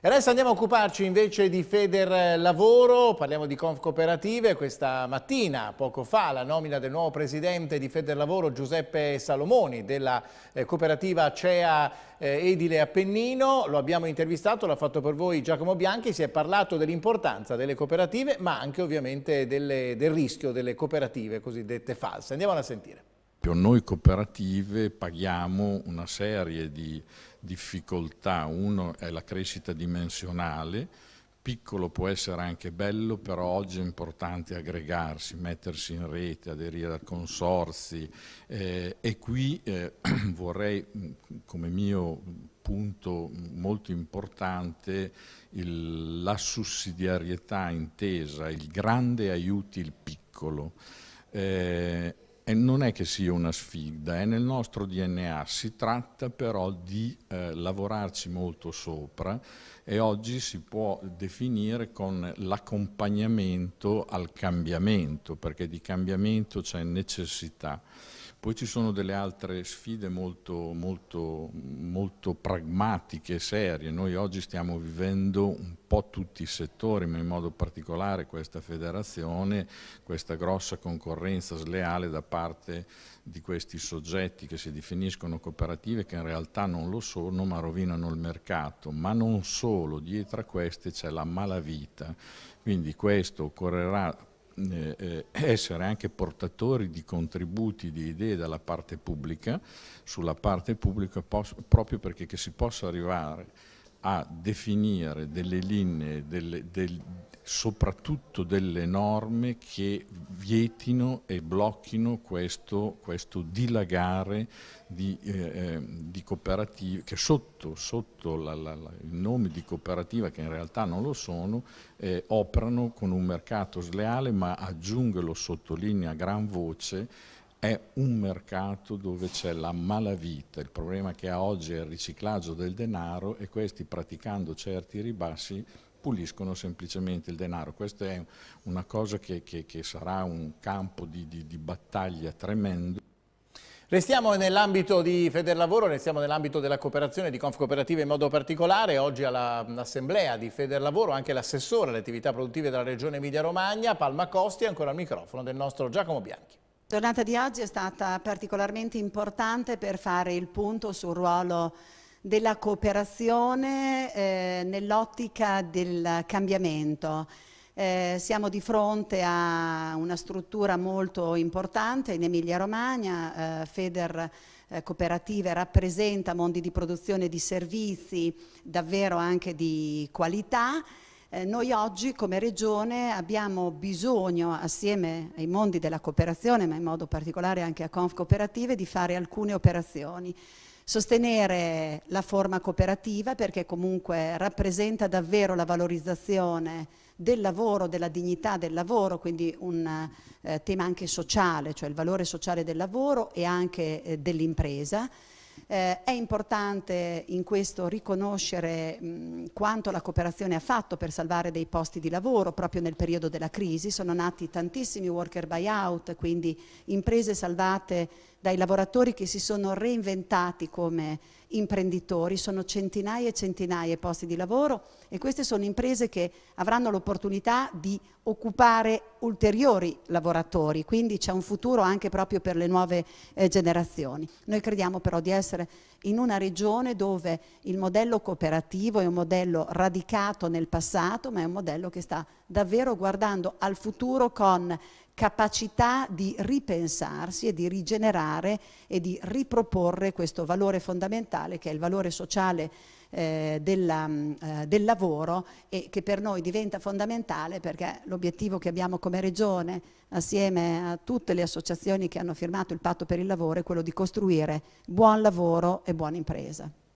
E adesso andiamo a occuparci invece di Feder eh, Lavoro, parliamo di Conf Cooperative. Questa mattina, poco fa, la nomina del nuovo presidente di Feder Lavoro Giuseppe Salomoni della eh, cooperativa CEA eh, Edile Appennino. Lo abbiamo intervistato, l'ha fatto per voi Giacomo Bianchi. Si è parlato dell'importanza delle cooperative, ma anche ovviamente delle, del rischio delle cooperative cosiddette false. Andiamola a sentire. Per noi cooperative paghiamo una serie di difficoltà, uno è la crescita dimensionale, piccolo può essere anche bello, però oggi è importante aggregarsi, mettersi in rete, aderire a consorsi eh, e qui eh, vorrei mm, come mio punto molto importante il, la sussidiarietà intesa, il grande aiuti il piccolo. Eh, eh, non è che sia una sfida, è nel nostro DNA, si tratta però di eh, lavorarci molto sopra e oggi si può definire con l'accompagnamento al cambiamento, perché di cambiamento c'è necessità. Poi ci sono delle altre sfide molto, molto, molto pragmatiche e serie. Noi oggi stiamo vivendo un po' tutti i settori, ma in modo particolare questa federazione, questa grossa concorrenza sleale da parte di questi soggetti che si definiscono cooperative, che in realtà non lo sono, ma rovinano il mercato. Ma non solo, dietro a queste c'è la malavita. Quindi questo occorrerà eh, eh, essere anche portatori di contributi, di idee dalla parte pubblica, sulla parte pubblica, proprio perché che si possa arrivare a definire delle linee, delle, del, soprattutto delle norme che vietino e blocchino questo, questo dilagare di, eh, eh, di, cooperative che sotto, sotto la, la, la, il nome di cooperativa, che in realtà non lo sono, eh, operano con un mercato sleale, ma aggiungo e lo sottolineo a gran voce, è un mercato dove c'è la malavita, il problema che ha oggi è il riciclaggio del denaro e questi praticando certi ribassi puliscono semplicemente il denaro. Questa è una cosa che, che, che sarà un campo di, di, di battaglia tremendo. Restiamo nell'ambito di Federlavoro, restiamo nell'ambito della cooperazione di Confcooperative in modo particolare. Oggi all'assemblea di Federlavoro anche l'assessore alle attività produttive della regione Emilia-Romagna, Palma Costi, ancora al microfono del nostro Giacomo Bianchi. La giornata di oggi è stata particolarmente importante per fare il punto sul ruolo della cooperazione eh, nell'ottica del cambiamento. Eh, siamo di fronte a una struttura molto importante in Emilia-Romagna, eh, Feder eh, Cooperative rappresenta mondi di produzione di servizi davvero anche di qualità, eh, noi oggi come Regione abbiamo bisogno, assieme ai mondi della cooperazione, ma in modo particolare anche a Conf Cooperative di fare alcune operazioni sostenere la forma cooperativa perché comunque rappresenta davvero la valorizzazione del lavoro, della dignità del lavoro, quindi un eh, tema anche sociale, cioè il valore sociale del lavoro e anche eh, dell'impresa. Eh, è importante in questo riconoscere mh, quanto la cooperazione ha fatto per salvare dei posti di lavoro proprio nel periodo della crisi, sono nati tantissimi worker buyout, quindi imprese salvate dai lavoratori che si sono reinventati come imprenditori, sono centinaia e centinaia i posti di lavoro e queste sono imprese che avranno l'opportunità di occupare ulteriori lavoratori, quindi c'è un futuro anche proprio per le nuove eh, generazioni. Noi crediamo però di essere in una regione dove il modello cooperativo è un modello radicato nel passato, ma è un modello che sta davvero guardando al futuro con capacità di ripensarsi e di rigenerare e di riproporre questo valore fondamentale che è il valore sociale eh, della, mm, eh, del lavoro e che per noi diventa fondamentale perché l'obiettivo che abbiamo come Regione assieme a tutte le associazioni che hanno firmato il patto per il lavoro è quello di costruire buon lavoro e buona impresa.